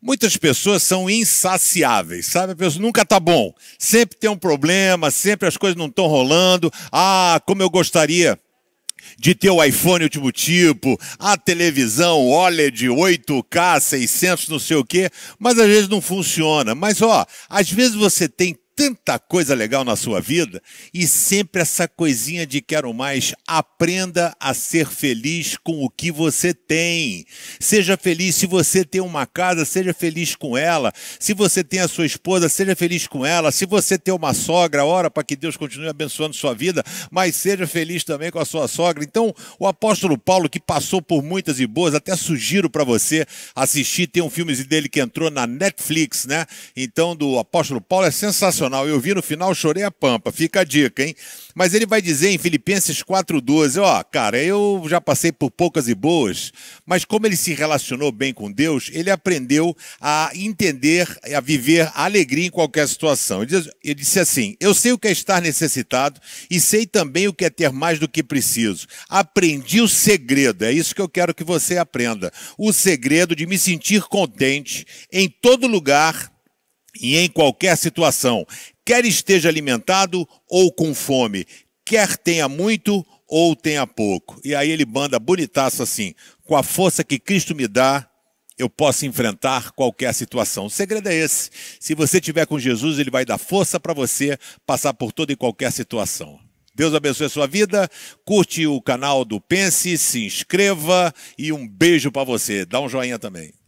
Muitas pessoas são insaciáveis, sabe? A pessoa nunca tá bom, sempre tem um problema, sempre as coisas não estão rolando. Ah, como eu gostaria de ter o iPhone último tipo, a televisão OLED 8K, 600, não sei o quê, mas às vezes não funciona. Mas ó, às vezes você tem tanta coisa legal na sua vida e sempre essa coisinha de quero mais. Aprenda a ser feliz com o que você tem. Seja feliz se você tem uma casa, seja feliz com ela. Se você tem a sua esposa, seja feliz com ela. Se você tem uma sogra, ora para que Deus continue abençoando sua vida, mas seja feliz também com a sua sogra. Então, o apóstolo Paulo, que passou por muitas e boas, até sugiro para você assistir, tem um filme dele que entrou na Netflix, né? Então, do apóstolo Paulo é sensacional eu vi no final, chorei a pampa. Fica a dica, hein? Mas ele vai dizer em Filipenses 4,12: Ó, oh, cara, eu já passei por poucas e boas, mas como ele se relacionou bem com Deus, ele aprendeu a entender, a viver alegria em qualquer situação. ele disse assim: Eu sei o que é estar necessitado e sei também o que é ter mais do que preciso. Aprendi o segredo, é isso que eu quero que você aprenda. O segredo de me sentir contente em todo lugar e em qualquer situação, quer esteja alimentado ou com fome, quer tenha muito ou tenha pouco. E aí ele manda bonitaço assim: com a força que Cristo me dá, eu posso enfrentar qualquer situação. O segredo é esse. Se você tiver com Jesus, ele vai dar força para você passar por toda e qualquer situação. Deus abençoe a sua vida. Curte o canal do Pense, se inscreva e um beijo para você. Dá um joinha também.